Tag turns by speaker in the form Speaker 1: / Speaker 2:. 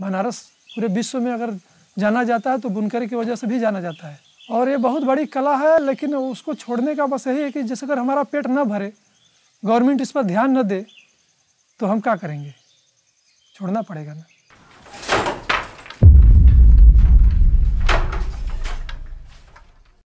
Speaker 1: बनारस पूरे विश्व में अगर जाना जाता है तो बुनकरी की वजह से भी जाना जाता है और ये बहुत बड़ी कला है लेकिन उसको छोड़ने का बस यही है कि जैसे अगर हमारा पेट न भरे गवर्नमेंट इस पर ध्यान न दे तो हम क्या करेंगे छोड़ना पड़ेगा ना